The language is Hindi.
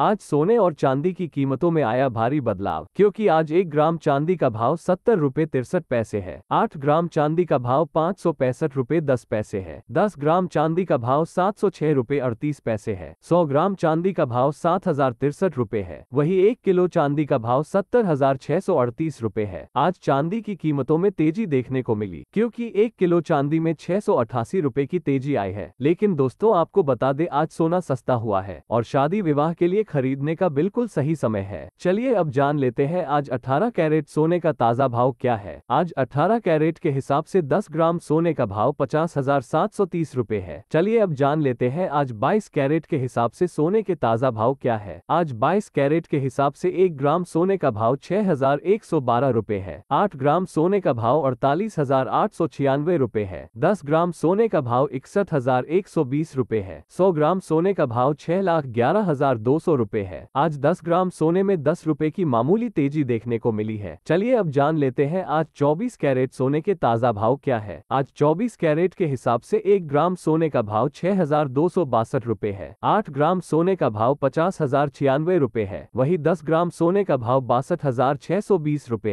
आज सोने और चांदी की कीमतों में आया भारी बदलाव क्योंकि आज एक ग्राम चांदी का भाव सत्तर रूपए तिरसठ पैसे है आठ ग्राम चांदी का भाव पाँच सौ पैंसठ रूपए दस पैसे है दस ग्राम चांदी का भाव सात सौ छह रूपए अड़तीस पैसे है सौ ग्राम चांदी का भाव सात हजार तिरसठ रूपए है वही एक किलो चांदी का भाव सत्तर हजार छह सौ अड़तीस रूपए है आज चांदी की कीमतों में तेजी देखने को मिली क्योंकि एक किलो चांदी में छह सौ अठासी रूपए की तेजी आई है लेकिन दोस्तों आपको बता दे आज सोना सस्ता हुआ है और शादी विवाह के लिए लिए खरीदने का बिल्कुल सही समय है चलिए अब जान लेते हैं आज 18 कैरेट सोने का ताज़ा भाव क्या है आज 18 कैरेट के हिसाब से 10 ग्राम सोने का भाव पचास हजार सात सौ तीस रूपए है चलिए अब जान लेते हैं आज 22 कैरेट के हिसाब से सोने के ताज़ा भाव क्या है आज 22 कैरेट के हिसाब से एक ग्राम सोने का भाव छह हजार एक सौ बारह रूपए है आठ ग्राम सोने का भाव अड़तालीस हजार आठ सौ छियानवे रूपए है दस ग्राम सोने का भाव इकसठ हजार एक सौ बीस रूपए है सौ ग्राम सोने का भाव छह लाख ग्यारह हजार दो सौ सौ रूपए है आज दस ग्राम सोने में दस रूपए की मामूली तेजी देखने को मिली है चलिए अब जान लेते हैं आज चौबीस कैरेट सोने के ताजा भाव क्या है आज चौबीस कैरेट के हिसाब से एक ग्राम सोने का भाव छह हजार दो सौ बासठ रूपए है आठ ग्राम सोने का भाव पचास हजार छियानवे रूपए है वही दस ग्राम सोने का भाव बासठ हजार छह सौ बीस रूपए